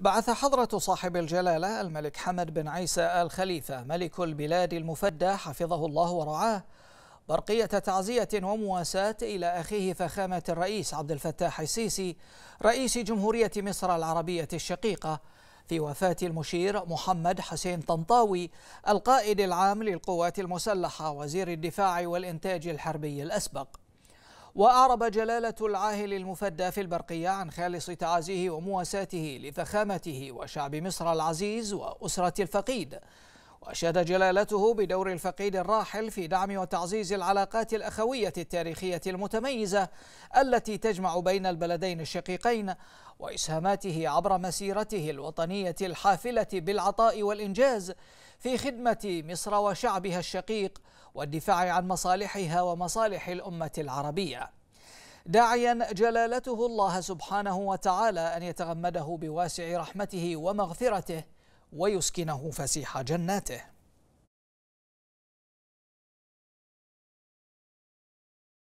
بعث حضرة صاحب الجلالة الملك حمد بن عيسى آل خليفة ملك البلاد المفدى حفظه الله ورعاه برقية تعزية ومواساة إلى أخيه فخامة الرئيس عبد الفتاح السيسي رئيس جمهورية مصر العربية الشقيقة في وفاة المشير محمد حسين طنطاوي القائد العام للقوات المسلحة وزير الدفاع والإنتاج الحربي الأسبق وأعرب جلالة العاهل المفدى في البرقية عن خالص تعازيه ومواساته لفخامته وشعب مصر العزيز وأسرة الفقيد وأشاد جلالته بدور الفقيد الراحل في دعم وتعزيز العلاقات الأخوية التاريخية المتميزة التي تجمع بين البلدين الشقيقين وإسهاماته عبر مسيرته الوطنية الحافلة بالعطاء والإنجاز في خدمة مصر وشعبها الشقيق والدفاع عن مصالحها ومصالح الأمة العربية داعيا جلالته الله سبحانه وتعالى أن يتغمده بواسع رحمته ومغفرته ويسكنه فسيح جناته